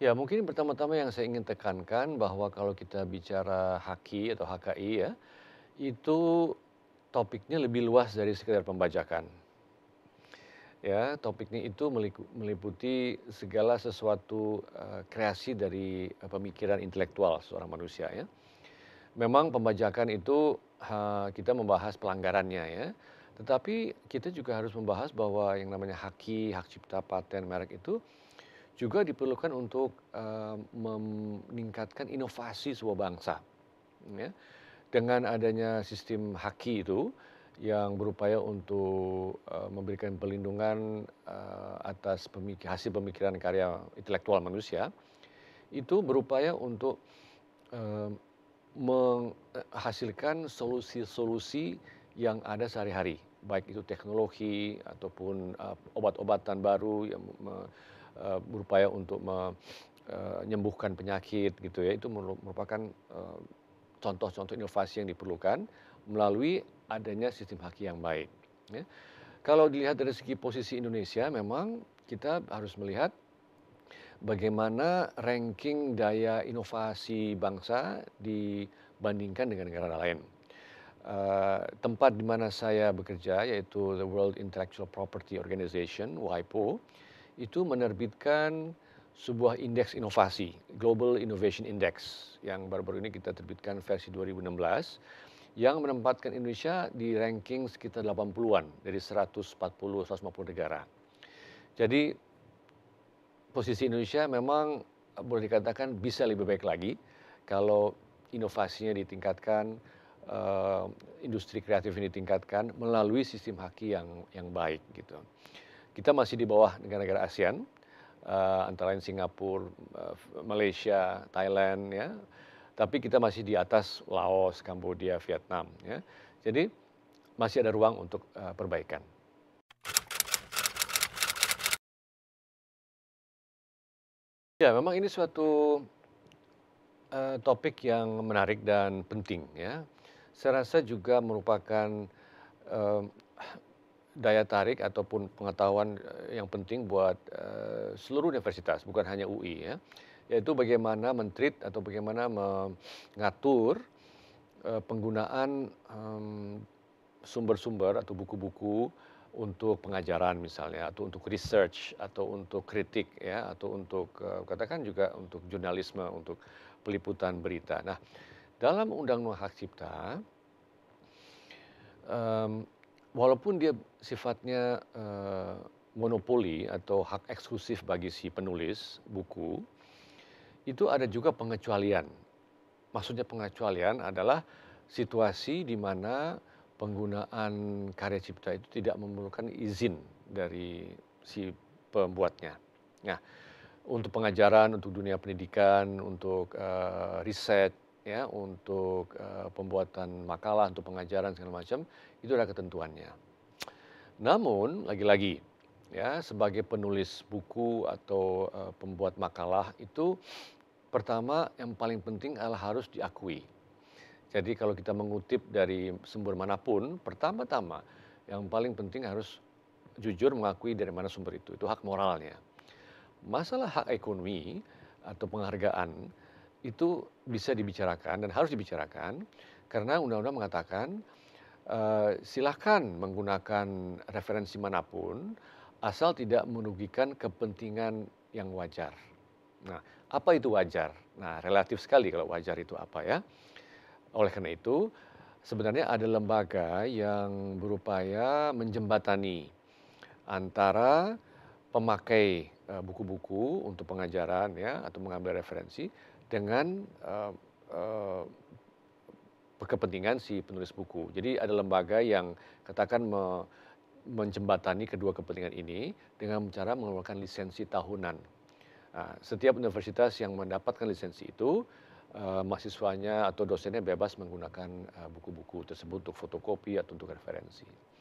Ya mungkin pertama-tama yang saya ingin tekankan bahwa kalau kita bicara haki atau HKI ya, itu topiknya lebih luas dari sekedar pembajakan. Ya, topiknya itu meliputi segala sesuatu uh, kreasi dari uh, pemikiran intelektual seorang manusia ya. Memang pembajakan itu uh, kita membahas pelanggarannya ya. Tetapi kita juga harus membahas bahwa yang namanya haki, hak cipta, paten, merek itu juga diperlukan untuk uh, meningkatkan inovasi sebuah bangsa. Ya. Dengan adanya sistem haki itu yang berupaya untuk uh, memberikan pelindungan uh, atas pemik hasil pemikiran karya intelektual manusia, itu berupaya untuk uh, menghasilkan solusi-solusi yang ada sehari-hari, baik itu teknologi ataupun uh, obat-obatan baru yang Eh, berupaya untuk menyembuhkan eh, penyakit gitu ya itu merupakan eh, contoh-contoh inovasi yang diperlukan melalui adanya sistem haki yang baik. Ya. Kalau dilihat dari segi posisi Indonesia, memang kita harus melihat bagaimana ranking daya inovasi bangsa dibandingkan dengan negara lain. tempat di mana saya bekerja yaitu the World Intellectual Property Organization (WIPO) itu menerbitkan sebuah indeks inovasi, Global Innovation Index, yang baru-baru ini kita terbitkan versi 2016, yang menempatkan Indonesia di ranking sekitar 80-an dari 140-150 negara. Jadi posisi Indonesia memang boleh dikatakan bisa lebih baik lagi kalau inovasinya ditingkatkan, eh, industri kreatif ini ditingkatkan melalui sistem haki yang yang baik gitu. Kita masih di bawah negara-negara ASEAN, uh, antara lain Singapura, uh, Malaysia, Thailand, ya. Tapi kita masih di atas Laos, Kamboja, Vietnam, ya. Jadi masih ada ruang untuk uh, perbaikan. Ya, memang ini suatu uh, topik yang menarik dan penting ya. Saya rasa juga merupakan uh, daya tarik ataupun pengetahuan eh, yang penting buat uh, seluruh universitas, bukan hanya UI ya, yaitu bagaimana mentrit atau bagaimana mengatur uh, penggunaan mmm, sumber-sumber atau buku-buku untuk pengajaran misalnya atau untuk research atau untuk kritik ya atau untuk uh, katakan juga untuk jurnalisme untuk peliputan berita. Nah, dalam Undang-Undang Hak Cipta um, walaupun dia sifatnya uh, monopoli atau hak eksklusif bagi si penulis buku, itu ada juga pengecualian. Maksudnya pengecualian adalah situasi di mana penggunaan karya cipta itu tidak memerlukan izin dari si pembuatnya. Nah, untuk pengajaran, untuk dunia pendidikan, untuk uh, riset, ya untuk uh, pembuatan makalah untuk pengajaran segala macam itu ada ketentuannya. Namun lagi-lagi ya sebagai penulis buku atau uh, pembuat makalah itu pertama yang paling penting adalah harus diakui. Jadi kalau kita mengutip dari sumber manapun, pertama-tama yang paling penting harus jujur mengakui dari mana sumber itu. Itu hak moralnya. Masalah hak ekonomi atau penghargaan itu bisa dibicarakan dan harus dibicarakan karena undang-undang mengatakan uh, eh, silahkan menggunakan referensi manapun asal tidak merugikan kepentingan yang wajar. Nah, apa itu wajar? Nah, relatif sekali kalau wajar itu apa ya. Oleh karena itu, sebenarnya ada lembaga yang berupaya menjembatani antara pemakai eh, buku-buku untuk pengajaran ya atau mengambil referensi dengan eh, eh, kepentingan si penulis buku. Jadi ada lembaga yang katakan me, menjembatani kedua kepentingan ini dengan cara mengeluarkan lisensi tahunan. Nah, setiap universitas yang mendapatkan lisensi itu uh, mahasiswanya atau dosennya bebas menggunakan buku-buku uh, tersebut untuk fotokopi atau untuk referensi.